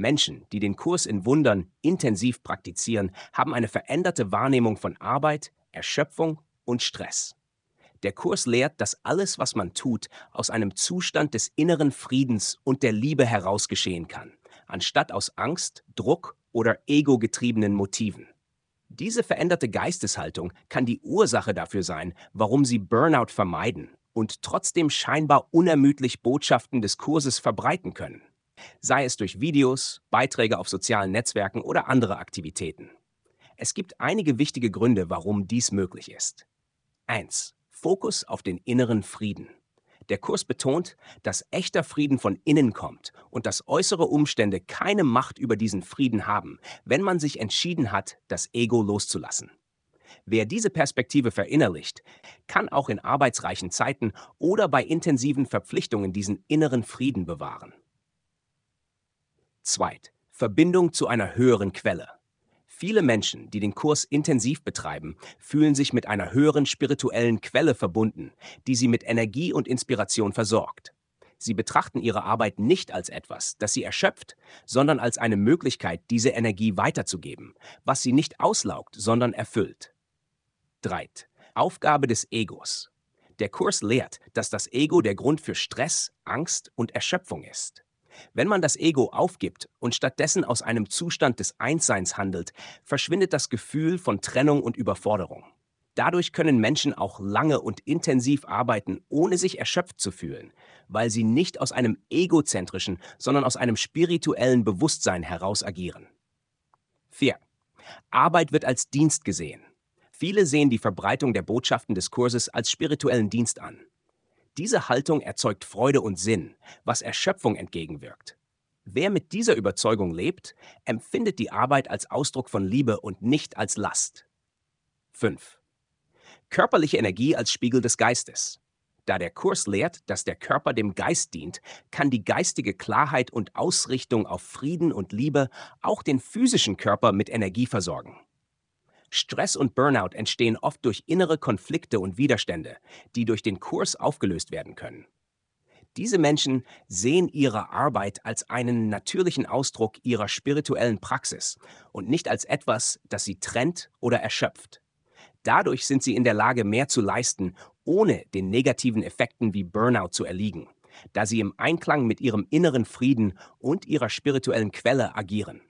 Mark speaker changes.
Speaker 1: Menschen, die den Kurs in Wundern intensiv praktizieren, haben eine veränderte Wahrnehmung von Arbeit, Erschöpfung und Stress. Der Kurs lehrt, dass alles, was man tut, aus einem Zustand des inneren Friedens und der Liebe heraus geschehen kann, anstatt aus Angst, Druck oder egogetriebenen Motiven. Diese veränderte Geisteshaltung kann die Ursache dafür sein, warum sie Burnout vermeiden und trotzdem scheinbar unermüdlich Botschaften des Kurses verbreiten können sei es durch Videos, Beiträge auf sozialen Netzwerken oder andere Aktivitäten. Es gibt einige wichtige Gründe, warum dies möglich ist. 1. Fokus auf den inneren Frieden. Der Kurs betont, dass echter Frieden von innen kommt und dass äußere Umstände keine Macht über diesen Frieden haben, wenn man sich entschieden hat, das Ego loszulassen. Wer diese Perspektive verinnerlicht, kann auch in arbeitsreichen Zeiten oder bei intensiven Verpflichtungen diesen inneren Frieden bewahren. Zweit. Verbindung zu einer höheren Quelle. Viele Menschen, die den Kurs intensiv betreiben, fühlen sich mit einer höheren spirituellen Quelle verbunden, die sie mit Energie und Inspiration versorgt. Sie betrachten ihre Arbeit nicht als etwas, das sie erschöpft, sondern als eine Möglichkeit, diese Energie weiterzugeben, was sie nicht auslaugt, sondern erfüllt. 3. Aufgabe des Egos. Der Kurs lehrt, dass das Ego der Grund für Stress, Angst und Erschöpfung ist. Wenn man das Ego aufgibt und stattdessen aus einem Zustand des Einsseins handelt, verschwindet das Gefühl von Trennung und Überforderung. Dadurch können Menschen auch lange und intensiv arbeiten, ohne sich erschöpft zu fühlen, weil sie nicht aus einem egozentrischen, sondern aus einem spirituellen Bewusstsein heraus agieren. 4. Arbeit wird als Dienst gesehen. Viele sehen die Verbreitung der Botschaften des Kurses als spirituellen Dienst an. Diese Haltung erzeugt Freude und Sinn, was Erschöpfung entgegenwirkt. Wer mit dieser Überzeugung lebt, empfindet die Arbeit als Ausdruck von Liebe und nicht als Last. 5. Körperliche Energie als Spiegel des Geistes. Da der Kurs lehrt, dass der Körper dem Geist dient, kann die geistige Klarheit und Ausrichtung auf Frieden und Liebe auch den physischen Körper mit Energie versorgen. Stress und Burnout entstehen oft durch innere Konflikte und Widerstände, die durch den Kurs aufgelöst werden können. Diese Menschen sehen ihre Arbeit als einen natürlichen Ausdruck ihrer spirituellen Praxis und nicht als etwas, das sie trennt oder erschöpft. Dadurch sind sie in der Lage, mehr zu leisten, ohne den negativen Effekten wie Burnout zu erliegen, da sie im Einklang mit ihrem inneren Frieden und ihrer spirituellen Quelle agieren.